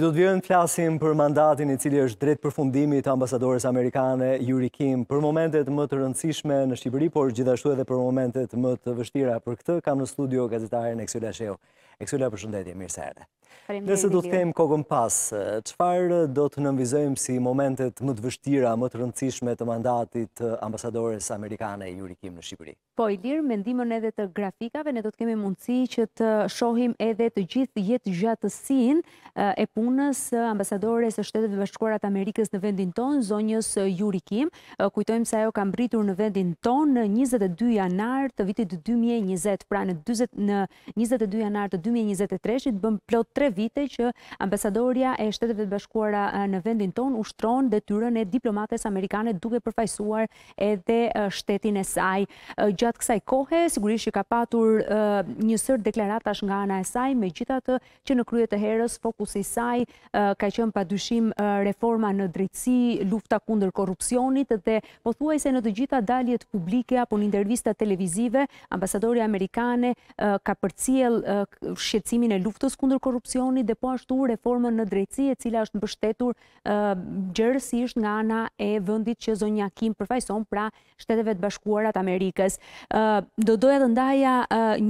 Do të vjojnë flasim për mandatin i cili është drejt për fundimi të ambasadores Amerikane, Kim, për momentet më të rëndësishme në Shqipëri, por gjithashtu edhe për momentet më të vështira. Për këtë kam në studio gazetarën Exile Sheo. Eksulia, përshëndetje, mirë se herde. Nëse du të kemë kokën pas, qëfar eh, do të nënvizojmë si momentet më të vështira, më të rëndësishme të mandatit eh, ambasadores amerikane i jurikim në Shqipëri? Po, i me mendimën edhe të grafikave, ne do të kemi mundësi që të shohim edhe të gjithë jetë gjatësin eh, e punës ambasadores e shtetet vëshkuarat Amerikës në vendin ton, zonjës jurikim. Kujtojmë sa jo kam britur në vendin ton në 22 janartë të vitit 2020, pra në 22 janartë të 2023-shit bën plot 3 vite që ambasadorja e shteteve të bashkuara në vendin ton ushtron detyrën e diplomates amerikane duke përfaqësuar edhe shtetin e saj. Gjatë kësaj kohe sigurisht që ka patur një deklaratash nga ana e saj, megjithatë që në krye të herës fokusi i saj ka qenë dyshim reforma në drejtësi, lufta kundër korrupsionit dhe pothuajse në të gjitha daljet publike apo në intervista televizive, ambasadorja amerikane ka përcjell shqecimin e luftës kundër korupcioni dhe po ashtu reformën në drejtësi e cila është në bështetur gjërësisht nga ana e vëndit që zonja Kim përfajson pra shteteve të bashkuarat Amerikës. Do doja të ndaja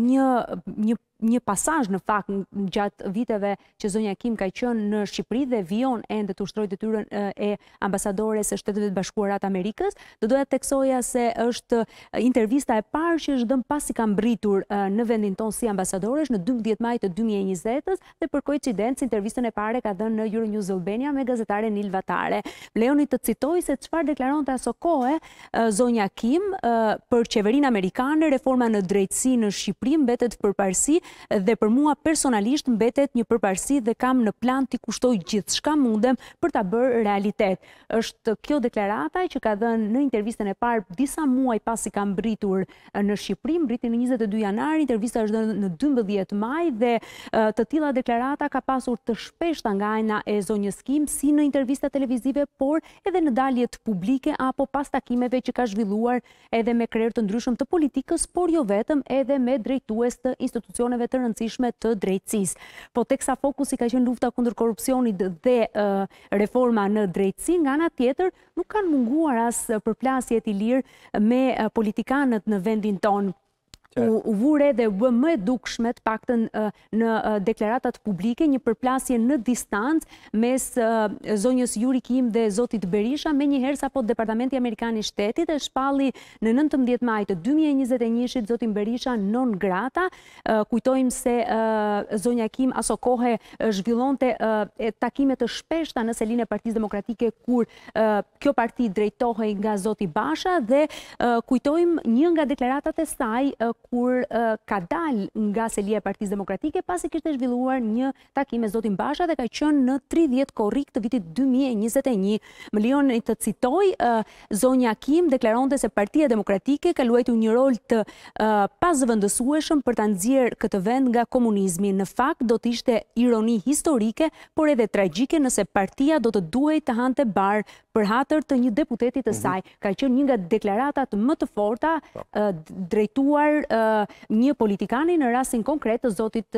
një një pasaj në fakt gjatë viteve që zonja Kim ka qënë në Shqipëri dhe vion e ndë të ushtroj të tyren e ambasadores e shtetëve të bashkuarat Amerikës. Do doja teksoja se është intervista e parë që është dëmë pasi kam britur në vendin tonë si ambasadores në 12 majtë të 2020 dhe për koicident intervistën e pare ka dhënë në Euronews Albania me gazetare Nil Vatare. Leoni të citoj se qëfar deklaron të aso kohë zonja Kim për qeverin Amerikanë reforma në drejtsi në Shqipërim betet përparsi dhe për mua personalisht mbetet një përparsi dhe kam në plan t'i kushtoj gjithë shka mundem për t'a bërë realitet. Êshtë kjo deklarataj që ka dhenë në intervjistën e parë disa muaj pas i kam britur në Shqiprim, britin në 22 janari, intervjista është dhenë në 12 maj dhe të tila deklarata ka pasur të shpesht nga ajna e zonjëskim si në intervjista televizive, por edhe në daljet publike apo pas takimeve që ka zhvilluar edhe me krerë të ndryshëm të politikës, por jo vetëm edhe me drejtues të institucioneve kushteve të rëndësishme të drejtësisë. Po teksa fokusi ka qenë lufta kundër korrupsionit dhe reforma në drejtësi, nga ana tjetër nuk kanë munguar as përplasjet i lirë me politikanët në vendin tonë u vure dhe u bëmë e dukshmet paktën në deklaratat publike, një përplasje në distancë mes zonjës Juri Kim dhe Zotit Berisha, me njëherë sa po Departamenti Amerikani Shtetit e shpalli në 19 majtë 2021 Zotit Zotin Berisha non grata. Kujtojmë se zonja Kim aso kohë zhvillon të takimet të shpeshta në selinë e partiz demokratike kur kjo parti drejtohe nga Zotit Basha dhe kujtojmë një nga deklaratat e saj kur ka dal nga selia e partiz demokratike, pasi kështë e zhvilluar një takim e Zotin Basha dhe ka qënë në 30 korik të vitit 2021. Më lion të citoj, Zonja Kim deklaron se partia demokratike ka luajtu një rol të pas vëndësueshëm për të nëzirë këtë vend nga komunizmi. Në fakt, do të ishte ironi historike, por edhe tragjike nëse partia do të duaj të hante barë për hatër të një deputetit të mhm. saj. Ka qënë një nga deklaratat më të forta po. drejtuar një politikani në rasin konkret të zotit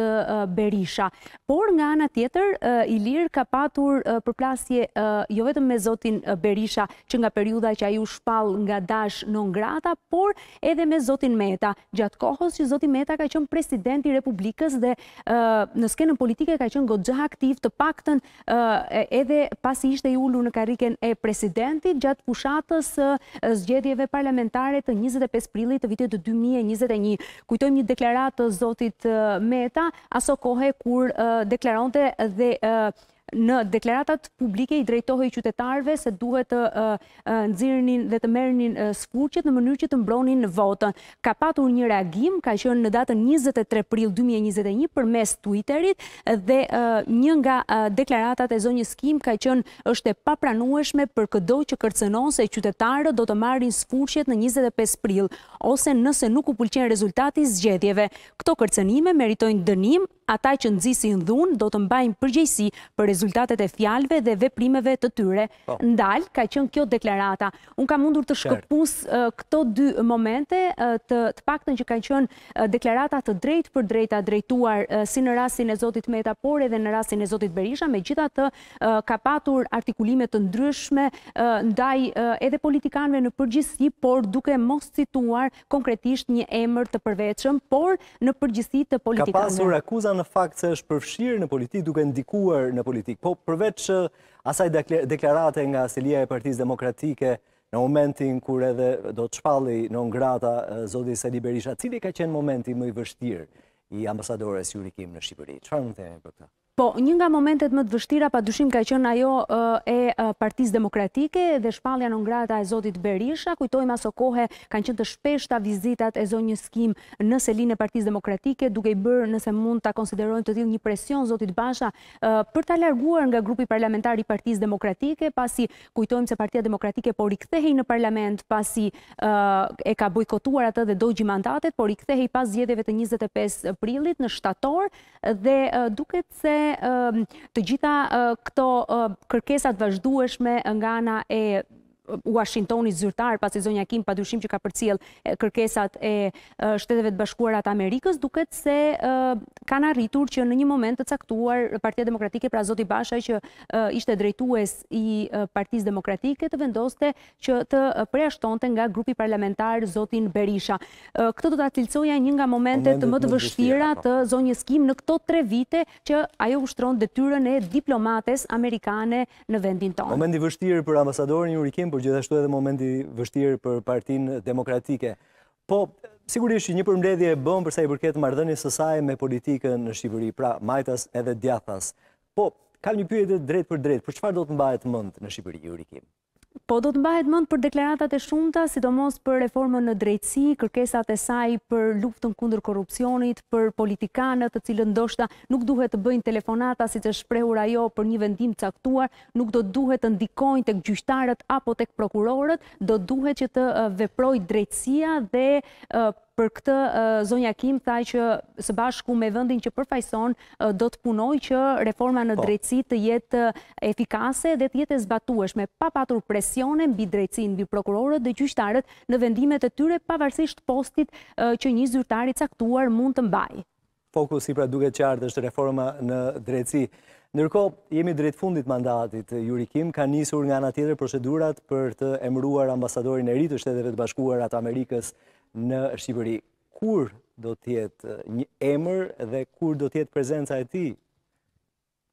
Berisha. Por nga ana tjetër, Ilir ka patur përplasje jo vetëm me zotin Berisha që nga periuda që a ju shpal nga dash non grata, por edhe me zotin Meta. Gjatë kohës që zotin Meta ka qënë presidenti Republikës dhe në skenën politike ka qënë godzëh aktiv të pakten edhe pasi ishte i ullur në kariken e presidentit gjatë pushatës zgjedhjeve parlamentare të 25 prillit të vitit 2021 një, kujtojmë një deklaratë të zotit eh, Meta, aso kohë kur eh, deklaronte dhe eh, në deklaratat publike i drejtohë i qytetarve se duhet të nëzirënin dhe të merënin sfurqet në mënyrë që të mbronin në votën. Ka patur një reagim, ka qënë në datën 23 pril 2021 për mes Twitterit dhe një nga deklaratat e zonjës Kim ka qënë është e papranueshme për këdo që kërcenon se qytetarë do të marrin sfurqet në 25 pril ose nëse nuk u pulqen rezultati zgjedhjeve. Këto kërcenime meritojnë dënim ata që nëzisin dhun do të mbajnë përgjësi për rezultatet e fjalve dhe veprimeve të tyre. Po. Ndalë ka qënë kjo deklarata. Unë ka mundur të shkëpus këto dy momente të pakten që ka qënë deklarata të drejt për drejta drejtuar si në rasin e Zotit Metapore dhe në rasin e Zotit Berisha, me gjitha të ka patur artikulimet të ndryshme ndaj edhe politikanve në përgjësi, por duke mos situar konkretisht një emër të përveqëm, por në përgjësi të politikanve. Ka pasur akuzan në fakt se është përfshirë në politikë duke ndikuar në politikë. Po përveç eh, asaj deklarate nga Selia e Partisë Demokratike në momentin kër edhe do të shpalli në ngrata eh, Zodhi Sali Berisha, cili ka qenë momenti më i vështirë i ambasadores Juri Kim në Shqipëri? Qëfar më të e për këta? Po, një nga momentet më të vështira, pa dushim ka qënë ajo e partiz demokratike dhe shpalja në ngrata e Zotit Berisha, kujtojmë aso kohe kanë qënë të shpeshta vizitat e zonjë skim në selin e partiz demokratike, duke i bërë nëse mund të konsiderojnë të tjilë një presion Zotit Basha për të alarguar nga grupi parlamentari partiz demokratike, pasi kujtojmë se partia demokratike por i kthehej në parlament, pasi e ka bojkotuar atë dhe dojgji mandatet, por i kthehej pas zjedeve të 25 prillit në shtator dhe duket se të gjitha këto kërkesat vazhdueshme nga ana e Washingtoni zyrtar, pasi zonja Kim pa dushim që ka përcjel kërkesat e shteteve të bashkuarat Amerikës, duket se kanë arritur që në një moment të caktuar partijet demokratike pra Zoti Basha që ishte drejtues i partijet demokratike të vendoste që të preashtonte nga grupi parlamentar Zotin Berisha. Këtë të të atilcoja një nga momentet të më të vështira po. të zonjës Kim në këto tre vite që ajo ushtronë tyrën e diplomates amerikane në vendin tonë. Momenti vështirë për ambasadorin Jurikim për gjithashtu edhe momenti vështirë për partin demokratike. Po, sigurisht që një përmledhje e bëmë përsa i përket mardhënjë sësaj me politikën në Shqipëri, pra majtas edhe djathas. Po, kam një pyetet drejt për drejt, për qëfar do të mbajet mëndë në Shqipëri, Jurikim? Po do të mbahet mënd për deklaratat e shumëta, sidomos për reformën në drejtësi, kërkesat e saj për luftën kundër korupcionit, për politikanët të cilë ndoshta nuk duhet të bëjnë telefonata si që shprehur ajo për një vendim caktuar, nuk do duhet të ndikojnë të gjyqtarët apo të këprokurorët, do duhet që të veprojt drejtësia dhe për këtë zonja Kim thaj që së bashku me vëndin që përfajson do të punoj që reforma në po. drejtësi të jetë efikase dhe të jetë me pa patur presionen bi drejtësin, bi prokurorët dhe gjyqtarët në vendimet e tyre pavarësisht postit që një zyrtari caktuar mund të mbaj. Fokus i pra duke qartë është reforma në drejtësi. Nërko, jemi drejtë fundit mandatit, Juri Kim ka njësur nga nga tjetër procedurat për të emruar ambasadorin e rritë shtetëve të bashkuarat Amerikës në Shqipëri. Kur do tjetë uh, një emër dhe kur do tjetë prezenca e ti?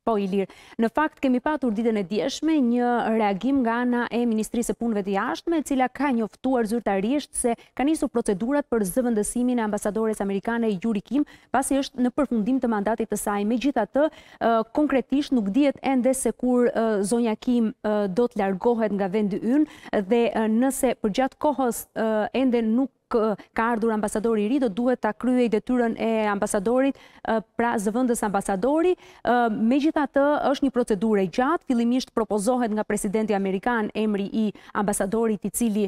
Po, Ilir, në fakt kemi patur ditën e djeshme një reagim nga ana e Ministrisë e Punëve të Jashtme, e cila ka njoftuar zyrtarisht se ka nisur procedurat për zëvendësimin e ambasadores amerikane Yuri Kim, pasi është në përfundim të mandatit të saj. Megjithatë, uh, konkretisht nuk dihet ende se kur uh, zonja Kim do të largohet nga vendi ynë dhe nëse përgjatë kohës ende nuk ka ardhur ambasadori i ri, do duhet ta kryej detyrën e ambasadorit pra zëvendës ambasadori. Megjithatë, është një procedurë e gjatë, fillimisht propozohet nga presidenti amerikan emri i ambasadorit i cili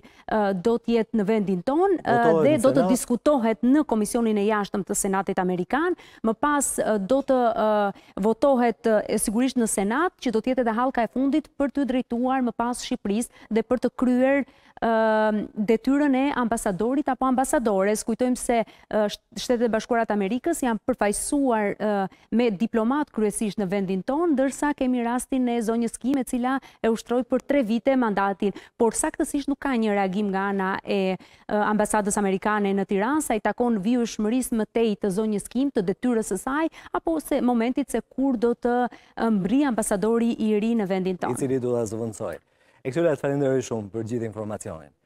do të jetë në vendin tonë dhe do të diskutohet në komisionin e jashtëm të Senatit amerikan. Më pas do të votohet sigurisht në Senat, që do të jetë edhe halka e fundit për të drejtuar më pas Shqipërisë dhe për të kryer detyrën e ambasadorit apo ambasadores, kujtojmë se Shtetet e Bashkuara të Amerikës janë përfaqësuar me diplomat kryesisht në vendin tonë, ndërsa kemi rastin e zonjës Kim e cila e ushtroi për tre vite mandatin, por saktësisht nuk ka një reagim nga ana e ambasadës amerikane në Tiranë sa i takon vijueshmërisë më tej të zonjës Kim të detyrës së saj apo se momentit se kur do të mbri ambasadori i ri në vendin tonë. I cili do ta zëvendësoj. Ekselent, falenderoj shumë për gjithë informacionin.